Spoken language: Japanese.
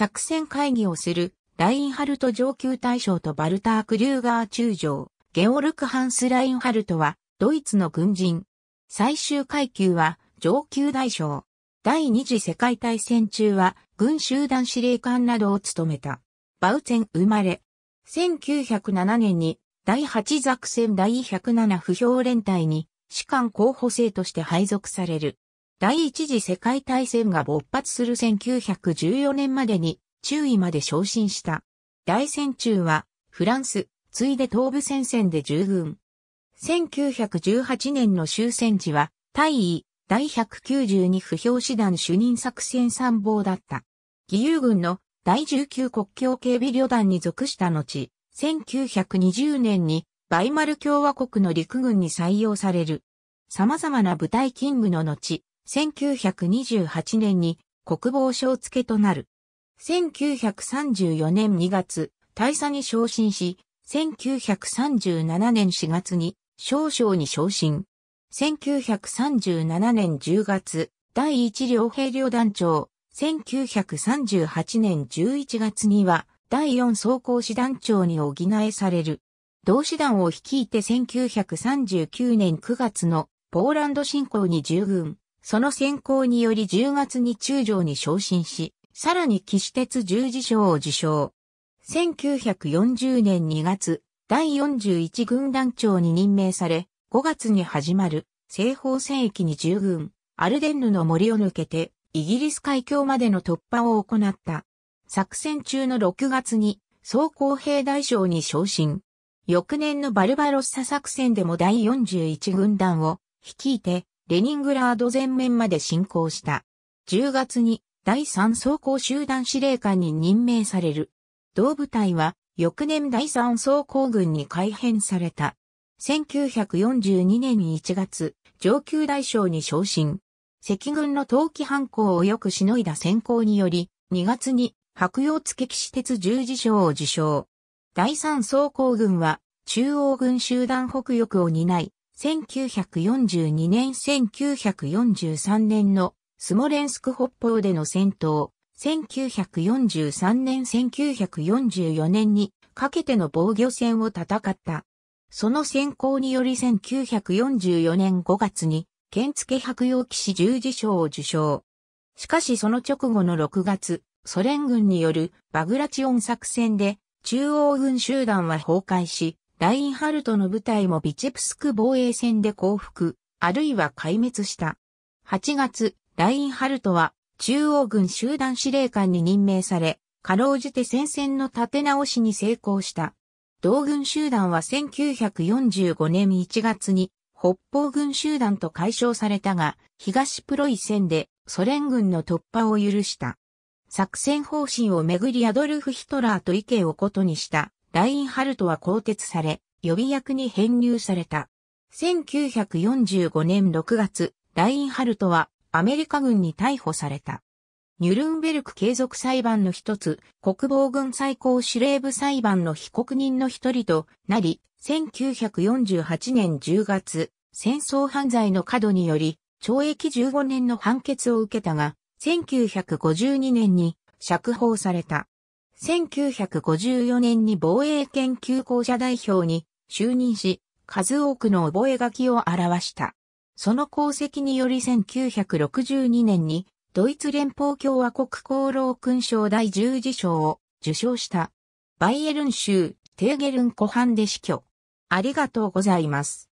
作戦会議をする、ラインハルト上級大将とバルターク・リューガー中将、ゲオルク・ハンス・ラインハルトは、ドイツの軍人。最終階級は、上級大将。第二次世界大戦中は、軍集団司令官などを務めた。バウツェン生まれ。1907年に、第8作戦第107不評連隊に、士官候補生として配属される。第一次世界大戦が勃発する1914年までに中位まで昇進した。大戦中はフランス、ついで東部戦線で従軍。1918年の終戦時は大尉第192不評師団主任作戦参謀だった。義勇軍の第19国境警備旅団に属した後、1920年にバイマル共和国の陸軍に採用される。様々な部隊勤務の後、1928年に国防省付となる。1934年2月、大佐に昇進し、1937年4月に少将に昇進。1937年10月、第一両兵旅団長。1938年11月には、第4装甲師団長に補えされる。同師団を率いて1939年9月のポーランド侵攻に従軍。その選考により10月に中将に昇進し、さらに騎士鉄十字章を受賞。1940年2月、第41軍団長に任命され、5月に始まる西方戦域に従軍、アルデンヌの森を抜けて、イギリス海峡までの突破を行った。作戦中の6月に、総工兵大将に昇進。翌年のバルバロッサ作戦でも第41軍団を率いて、レニングラード全面まで進行した。10月に第3装甲集団司令官に任命される。同部隊は翌年第3装甲軍に改編された。1942年1月、上級大将に昇進。赤軍の冬季反抗をよくしのいだ先行により、2月に白洋付騎士鉄十字章を受賞。第3装甲軍は中央軍集団北翼を担い、1942年1943年のスモレンスク北方での戦闘、1943年1944年にかけての防御戦を戦った。その先行により1944年5月に、剣付白用騎士十字章を受賞。しかしその直後の6月、ソ連軍によるバグラチオン作戦で、中央軍集団は崩壊し、ラインハルトの部隊もビチェプスク防衛戦で降伏、あるいは壊滅した。8月、ラインハルトは中央軍集団司令官に任命され、かろうじて戦線の立て直しに成功した。同軍集団は1945年1月に北方軍集団と解消されたが、東プロイ戦でソ連軍の突破を許した。作戦方針をめぐりアドルフ・ヒトラーと意見を異にしたラインハルトは更迭され、予備役に編入された。1945年6月、ラインハルトはアメリカ軍に逮捕された。ニュルンベルク継続裁判の一つ、国防軍最高司令部裁判の被告人の一人となり、1948年10月、戦争犯罪の過度により、懲役15年の判決を受けたが、1952年に釈放された。1954年に防衛研究校舎代表に就任し、数多くの覚書を表した。その功績により1962年にドイツ連邦共和国功労勲章第十次章を受章した。バイエルン州テーゲルン湖畔で死去。ありがとうございます。